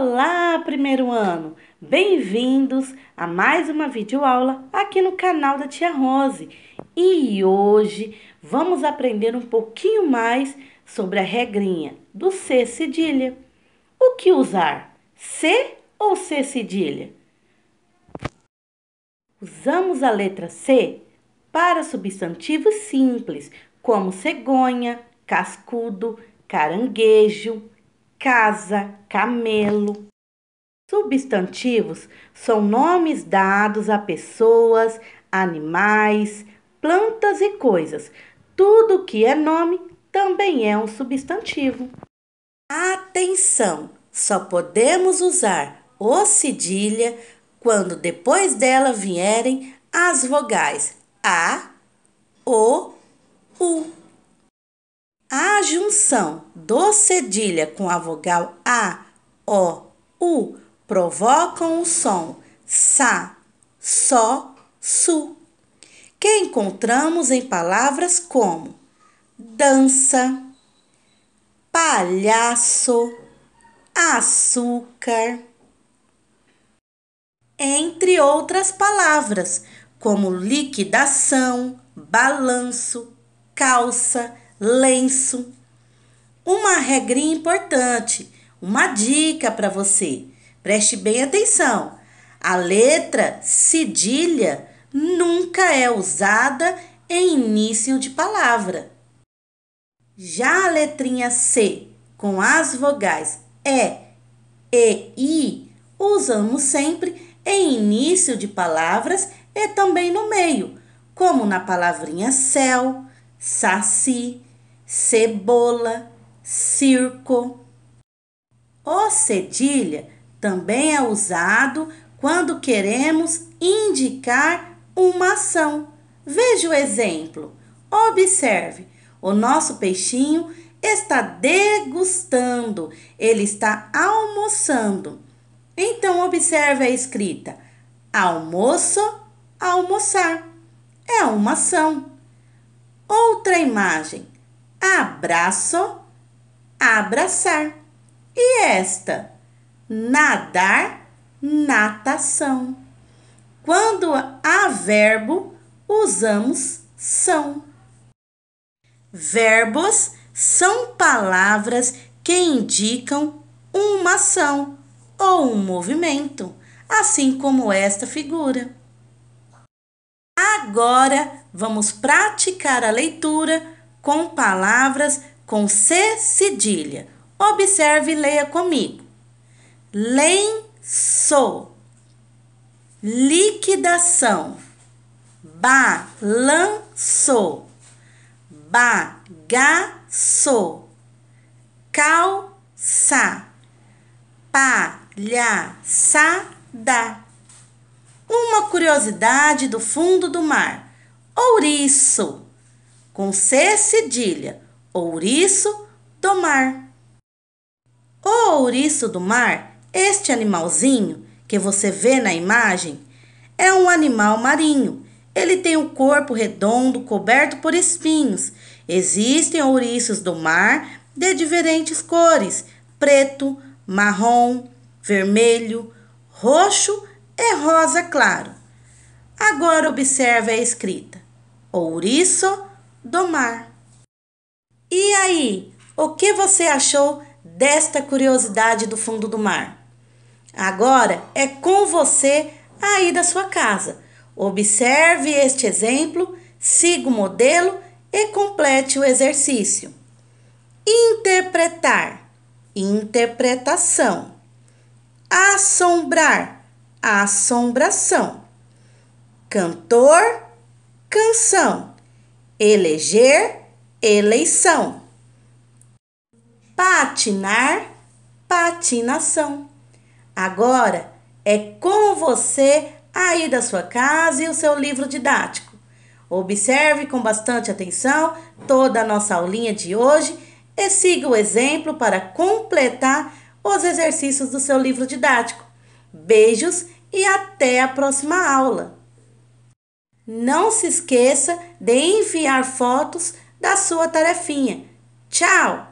Olá, primeiro ano! Bem-vindos a mais uma videoaula aqui no canal da Tia Rose. E hoje vamos aprender um pouquinho mais sobre a regrinha do C cedilha. O que usar? C ou C cedilha? Usamos a letra C para substantivos simples, como cegonha, cascudo, caranguejo, casa, camelo. Substantivos são nomes dados a pessoas, animais, plantas e coisas. Tudo que é nome também é um substantivo. Atenção! Só podemos usar o cedilha quando depois dela vierem as vogais a, o, u junção do cedilha com a vogal A, O, U provocam o som sa, só, su, que encontramos em palavras como dança, palhaço, açúcar, entre outras palavras, como liquidação, balanço, calça, lenço uma regrinha importante, uma dica para você. Preste bem atenção. A letra cedilha nunca é usada em início de palavra. Já a letrinha C, com as vogais E, E, I, usamos sempre em início de palavras e também no meio, como na palavrinha céu, saci, cebola, circo. O cedilha também é usado quando queremos indicar uma ação. Veja o exemplo. Observe: o nosso peixinho está degustando, ele está almoçando. Então, observe a escrita: almoço, almoçar. É uma ação. Outra imagem: abraço, abraçar. E esta, nadar, natação. Quando há verbo, usamos são. Verbos são palavras que indicam uma ação ou um movimento, assim como esta figura. Agora vamos praticar a leitura com palavras com C cedilha. Observe e leia comigo. Lenço, liquidação, balanço, bagaço, calça, palhaçada. Uma curiosidade do fundo do mar. Ouriço, com C cedilha ouriço do mar. O ouriço do mar, este animalzinho que você vê na imagem, é um animal marinho. Ele tem o um corpo redondo coberto por espinhos. Existem ouriços do mar de diferentes cores: preto, marrom, vermelho, roxo e rosa claro. Agora observe a escrita: ouriço do mar. E aí, o que você achou desta curiosidade do fundo do mar? Agora é com você aí da sua casa. Observe este exemplo, siga o modelo e complete o exercício. Interpretar, interpretação. Assombrar, assombração. Cantor, canção. Eleger, eleição. Patinar, patinação. Agora é com você aí da sua casa e o seu livro didático. Observe com bastante atenção toda a nossa aulinha de hoje e siga o exemplo para completar os exercícios do seu livro didático. Beijos e até a próxima aula! Não se esqueça de enviar fotos da sua tarefinha. Tchau!